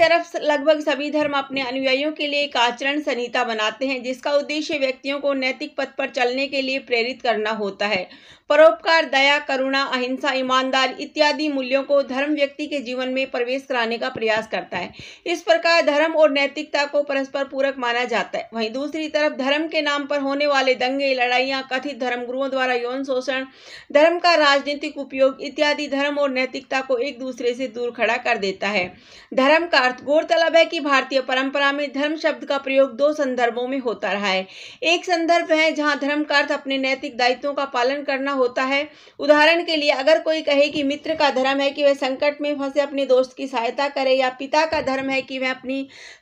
तरफ लगभग सभी धर्म अपने अनुयायियों के लिए एक आचरण संहिता बनाते हैं जिसका उद्देश्य व्यक्तियों को नैतिक पथ पर चलने के लिए प्रेरित करना होता है परोपकार दया करुणा अहिंसा ईमानदार इत्यादि मूल्यों को धर्म व्यक्ति के जीवन में प्रवेश कराने का प्रयास करता है इस प्रकार धर्म और नैतिकता को परस्पर पूरक माना जाता है वहीं दूसरी तरफ धर्म के नाम पर होने वाले दंगे लड़ाइयाँ कथित धर्मगुरुओं द्वारा यौन शोषण धर्म का राजनीतिक उपयोग इत्यादि धर्म और नैतिकता को एक दूसरे से दूर खड़ा कर देता है धर्म का अर्थ गौरतलब है कि भारतीय परंपरा में धर्म शब्द का प्रयोग दो संदर्भों में होता रहा है एक संदर्भ है जहाँ धर्म का अर्थ अपने नैतिक दायित्वों का पालन करना होता है उदाहरण के लिए अगर कोई कहे कि मित्र का धर्म है कि वह संकट में फंसे अपने दोस्त की सहायता करे या पिता का धर्म है कि वह अपनी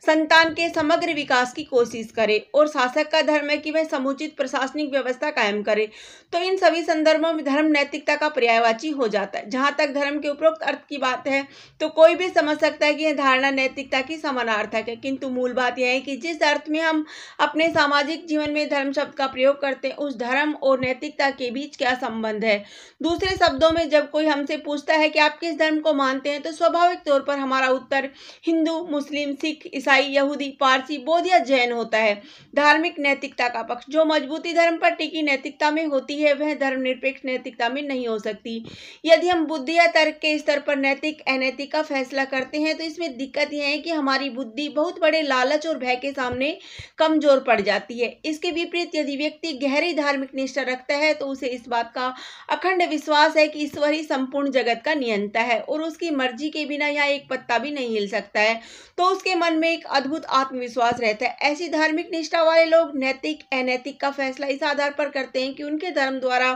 संतान के समग्र विकास की कोशिश करे और शासक का धर्म है कि वह समुचित प्रशासनिक व्यवस्था कायम करे तो इन सभी संदर्भों में धर्म नैतिकता का पर्यायवाची हो जाता है जहाँ तक धर्म के उपरोक्त अर्थ की बात है तो कोई भी समझ सकता है कि यह धारणा नैतिकता की समानार्थक है किंतु मूल बात यह है कि जिस अर्थ में हम अपने सामाजिक जीवन में धर्म शब्द का प्रयोग करते हैं उस धर्म और नैतिकता के बीच क्या संबंध है दूसरे शब्दों में जब कोई हमसे पूछता है कि आप किस धर्म को मानते हैं तो स्वाभाविक तौर पर हमारा उत्तर हिंदू मुस्लिम सिख ईसाई यहूदी पारसी बौद्ध या जैन होता है धार्मिक नैतिकता का पक्ष जो मजबूती धर्म पर टिकी नैतिकता में होती है वह धर्मनिरपेक्ष नैतिकता में नहीं हो सकती यदि हम बुद्धि या तर्क के स्तर पर नैतिक अनैतिक का फैसला करते हैं तो इसमें दिक्कत यह है कि हमारी बुद्धि बहुत बड़े लालच और भय के सामने कमजोर पड़ जाती है इसके विपरीत यदि व्यक्ति गहरी धार्मिक निष्ठा रखता है तो उसे इस बात आपका अखंड विश्वास है कि ईश्वर ही संपूर्ण जगत का नियंता है और उसकी मर्जी के बिना यहाँ एक पत्ता भी नहीं हिल सकता है तो उसके मन में एक अद्भुत आत्मविश्वास रहता है ऐसी धार्मिक निष्ठा वाले लोग नैतिक अनैतिक का फैसला इस आधार पर करते हैं कि उनके धर्म द्वारा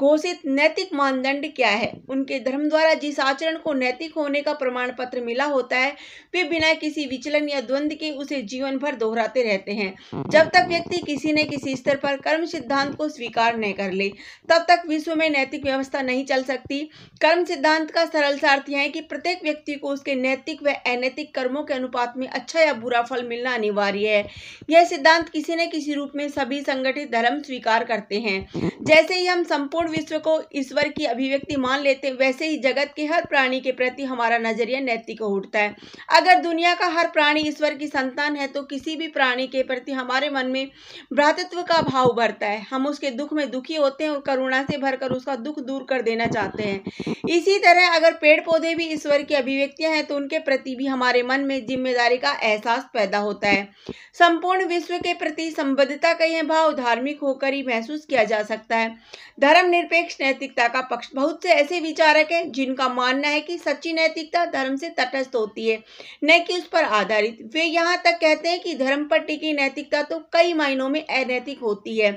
घोषित नैतिक मानदंड क्या है उनके धर्म द्वारा जिस आचरण को नैतिक होने का प्रमाण पत्र मिला होता है वे बिना किसी विचलन या द्वंद्व के उसे जीवन भर दोहराते रहते हैं जब तक व्यक्ति किसी न किसी स्तर पर कर्म सिद्धांत को स्वीकार न कर ले तब तक तक विश्व में नैतिक व्यवस्था नहीं चल सकती कर्म सिद्धांत का सरल सार्थ यह है कि प्रत्येक व्यक्ति को उसके नैतिक व अनैतिक कर्मों के अनुपात में अच्छा या बुरा फल मिलना अनिवार्य है यह सिद्धांत किसी न किसी रूप में सभी संगठित धर्म स्वीकार करते हैं जैसे ही हम संपूर्ण विश्व को ईश्वर की अभिव्यक्ति मान लेते वैसे ही जगत के हर प्राणी के प्रति हमारा नजरिया नैतिक हो उठता है अगर दुनिया का हर प्राणी ईश्वर की संतान है तो किसी भी प्राणी के प्रति हमारे मन में भ्रातत्व का भाव बढ़ता है हम उसके दुख में दुखी होते हैं और करुणा प्यार से भरकर उसका दुख दूर कर देना चाहते हैं इसी तरह अगर पेड़ पौधे भी ईश्वर की अभिव्यक्तियां हैं तो उनके प्रति भी हमारे मन में जिम्मेदारी का एहसास पैदा होता है संपूर्ण विश्व के प्रति संबद्धता का यह भाव धार्मिक होकर ही महसूस किया जा सकता है निरपेक्ष नैतिकता का पक्ष बहुत से ऐसे विचारक हैं जिनका मानना है कि सच्ची नैतिकता धर्म से तटस्थ होती है न कि उस पर आधारित वे यहाँ तक कहते हैं कि धर्म पर टिकी नैतिकता तो कई मायनों में अनैतिक होती है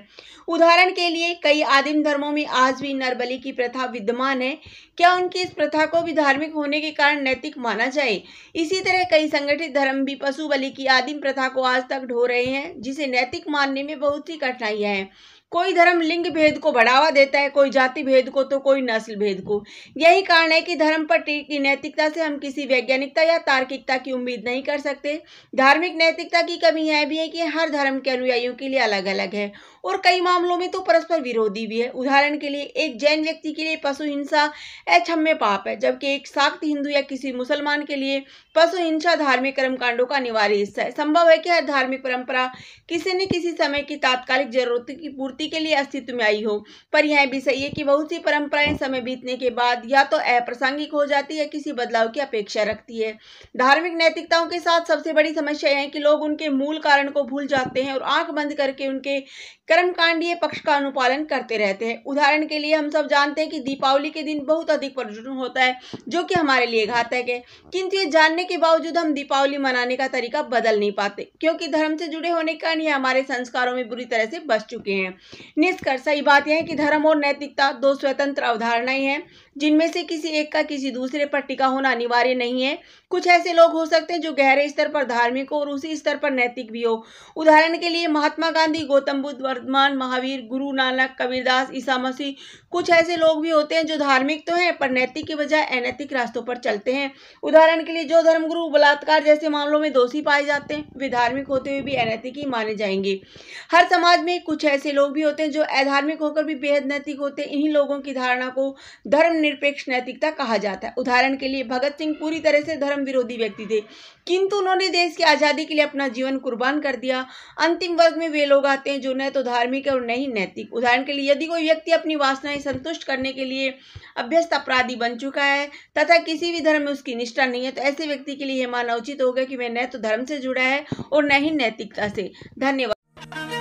उदाहरण के लिए कई आदिम धर्मों में आज भी नरबली की प्रथा विद्यमान है क्या उनकी इस प्रथा को भी धार्मिक होने के कारण नैतिक माना जाए इसी तरह कई संगठित धर्म भी पशु बलि की आदिम प्रथा को आज तक ढो रहे हैं जिसे नैतिक मानने में बहुत ही कठिनाइयाँ हैं कोई धर्म लिंग भेद को बढ़ावा देता है कोई जाति भेद को तो कोई नस्ल भेद को यही कारण है कि धर्म पर की नैतिकता से हम किसी वैज्ञानिकता या तार्किकता की उम्मीद नहीं कर सकते धार्मिक नैतिकता की कमी यह भी है कि हर धर्म के अनुयायियों के लिए अलग अलग है और कई मामलों में तो परस्पर विरोधी भी है उदाहरण के लिए एक जैन व्यक्ति के लिए पशु हिंसा अक्षम्य पाप है जबकि एक साक्त हिंदू या किसी मुसलमान के लिए पशु हिंसा धार्मिक कर्मकांडों का अनिवार्य हिस्सा है संभव है कि हर धार्मिक परंपरा किसी न किसी समय की तात्कालिक जरूरत की पूर्ति पूर्ति के लिए अस्तित्व में आई हो पर यह भी सही है कि बहुत सी परंपराएं समय बीतने के बाद या तो अप्रासंगिक हो जाती है किसी बदलाव की अपेक्षा रखती है धार्मिक नैतिकताओं के साथ सबसे बड़ी समस्या यह है कि लोग उनके मूल कारण को भूल जाते हैं और आंख बंद करके उनके कर्मकांडीय पक्ष का अनुपालन करते रहते हैं उदाहरण के लिए हम सब जानते हैं कि दीपावली के दिन बहुत अधिक प्रदूषण होता है जो कि हमारे लिए घातक है किंतु ये जानने के बावजूद हम दीपावली मनाने का तरीका बदल नहीं पाते क्योंकि धर्म से जुड़े होने के कारण ये हमारे संस्कारों में बुरी तरह से बस चुके हैं निष्कर्ष सही बात यह है कि धर्म और नैतिकता दो स्वतंत्र अवधारणाएं हैं जिनमें से किसी एक का किसी दूसरे पर टिका होना अनिवार्य नहीं है कुछ ऐसे लोग हो सकते हैं जो गहरे स्तर पर धार्मिक हो और उसी स्तर पर नैतिक भी हो उदाहरण के लिए महात्मा गांधी गौतम बुद्ध वर्धमान महावीर गुरु नानक कबीरदास ईसा मसीह कुछ ऐसे लोग भी होते हैं जो धार्मिक तो हैं पर नैतिक के बजाय अनैतिक रास्तों पर चलते हैं उदाहरण के लिए जो धर्मगुरु बलात्कार जैसे मामलों में दोषी पाए जाते हैं वे धार्मिक होते हुए भी अनैतिक ही माने जाएंगे हर समाज में कुछ ऐसे लोग भी होते हैं जो अधार्मिक होकर भी बेहद नैतिक होते हैं इन्हीं लोगों की धारणा को धर्मनिरपेक्ष नैतिकता कहा जाता है उदाहरण के लिए भगत सिंह पूरी तरह से धर्म विरोधी व्यक्ति थे किंतु उन्होंने देश की आज़ादी के लिए अपना जीवन कुर्बान कर दिया अंतिम वर्ग में वे लोग आते हैं जो न तो धार्मिक और नहीं नैतिक उदाहरण के लिए यदि कोई व्यक्ति अपनी वासनाएं संतुष्ट करने के लिए अभ्यस्त अपराधी बन चुका है तथा किसी भी धर्म में उसकी निष्ठा नहीं है तो ऐसे व्यक्ति के लिए यह मानना उचित होगा कि वह न तो धर्म से जुड़ा है और न ही नैतिकता से धन्यवाद